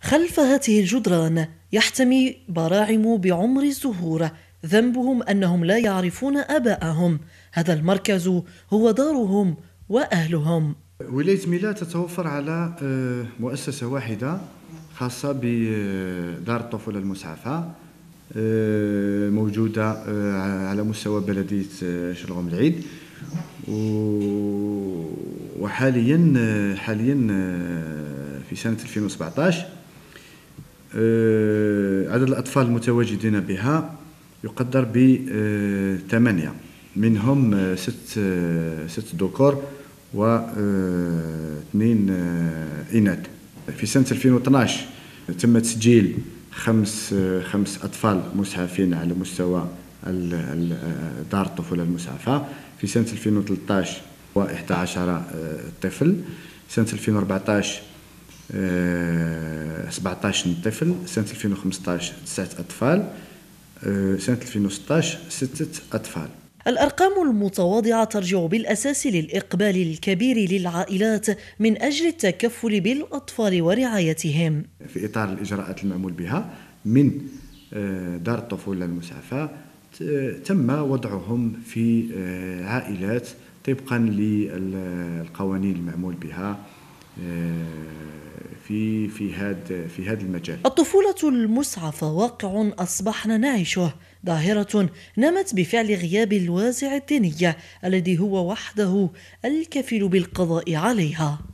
خلف هذه الجدران يحتمي براعم بعمر الزهور ذنبهم أنهم لا يعرفون أباءهم هذا المركز هو دارهم وأهلهم ولاية ميلا تتوفر على آه، مؤسسة واحدة خاصة بدار الطفولة المسعفة آه، موجودة آه، على مستوى بلدية شلغم العيد وحاليا حاليا في سنة 2017 آه، عدد الأطفال المتواجدين بها يقدر ب 8 آه، منهم آه، ست ست ذكور و اثنين إناث في سنة 2012 تم تسجيل خمس خمس أطفال مسعفين على مستوى دار الطفولة المسعفة في سنة 2013 و 11 طفل سنة 2014 17 آه، طفل سنة 2015 تسعة أطفال آه، سنة 2016 ستة أطفال الأرقام المتواضعة ترجع بالأساس للإقبال الكبير للعائلات من أجل التكفل بالأطفال ورعايتهم في إطار الإجراءات المعمول بها من آه، دار الطفولة المسعفة تم وضعهم في عائلات طبقا للقوانين المعمول بها في في هذا في هذا المجال. الطفولة المسعفة واقع أصبحنا نعيشه، ظاهرة نمت بفعل غياب الوازع الديني الذي هو وحده الكفيل بالقضاء عليها.